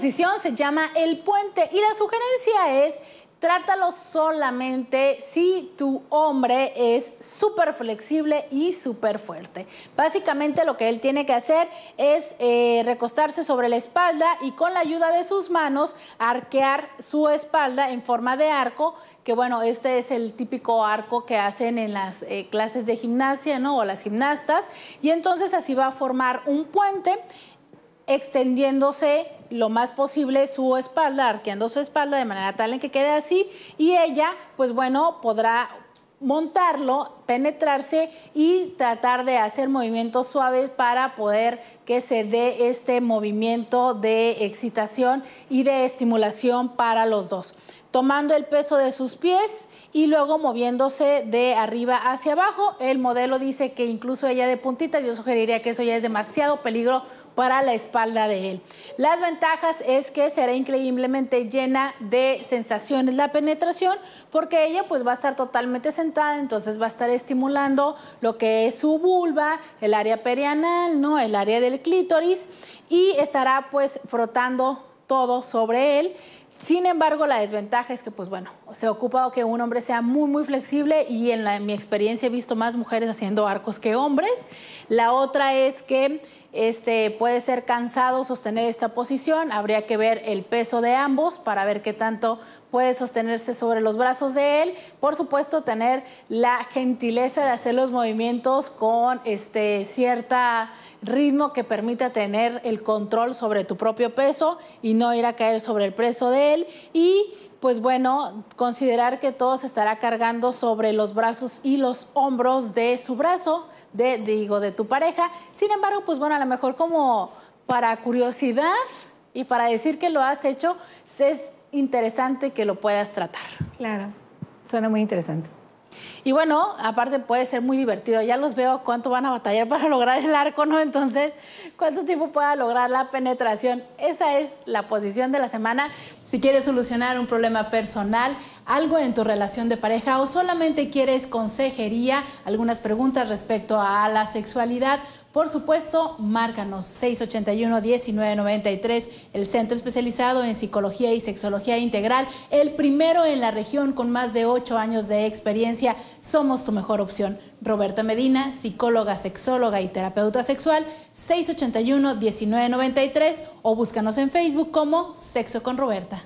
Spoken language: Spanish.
se llama El Puente y la sugerencia es Trátalo solamente si tu hombre es súper flexible y súper fuerte. Básicamente lo que él tiene que hacer es eh, recostarse sobre la espalda y con la ayuda de sus manos arquear su espalda en forma de arco, que bueno, este es el típico arco que hacen en las eh, clases de gimnasia, ¿no? O las gimnastas. Y entonces así va a formar un puente extendiéndose lo más posible su espalda, arqueando su espalda de manera tal en que quede así y ella, pues bueno, podrá montarlo, penetrarse y tratar de hacer movimientos suaves para poder que se dé este movimiento de excitación y de estimulación para los dos. Tomando el peso de sus pies, y luego moviéndose de arriba hacia abajo. El modelo dice que incluso ella de puntita, yo sugeriría que eso ya es demasiado peligro para la espalda de él. Las ventajas es que será increíblemente llena de sensaciones la penetración porque ella pues va a estar totalmente sentada, entonces va a estar estimulando lo que es su vulva, el área perianal, ¿no? El área del clítoris y estará pues frotando todo sobre él. Sin embargo, la desventaja es que, pues bueno, se ocupa que un hombre sea muy, muy flexible y en mi experiencia he visto más mujeres haciendo arcos que hombres. La otra es que este, puede ser cansado sostener esta posición, habría que ver el peso de ambos para ver qué tanto puede sostenerse sobre los brazos de él. Por supuesto, tener la gentileza de hacer los movimientos con este cierto ritmo que permita tener el control sobre tu propio peso y no ir a caer sobre el peso de él. Y pues bueno, considerar que todo se estará cargando sobre los brazos y los hombros de su brazo, de, digo, de tu pareja. Sin embargo, pues bueno, a lo mejor como para curiosidad y para decir que lo has hecho, es interesante que lo puedas tratar. Claro, suena muy interesante. Y bueno, aparte puede ser muy divertido. Ya los veo cuánto van a batallar para lograr el arco, ¿no? Entonces, cuánto tiempo pueda lograr la penetración. Esa es la posición de la semana. Si quieres solucionar un problema personal, algo en tu relación de pareja o solamente quieres consejería, algunas preguntas respecto a la sexualidad, por supuesto, márcanos 681-1993, el centro especializado en psicología y sexología integral, el primero en la región con más de ocho años de experiencia. Somos tu mejor opción. Roberta Medina, psicóloga, sexóloga y terapeuta sexual, 681-1993 o búscanos en Facebook como Sexo con Roberta.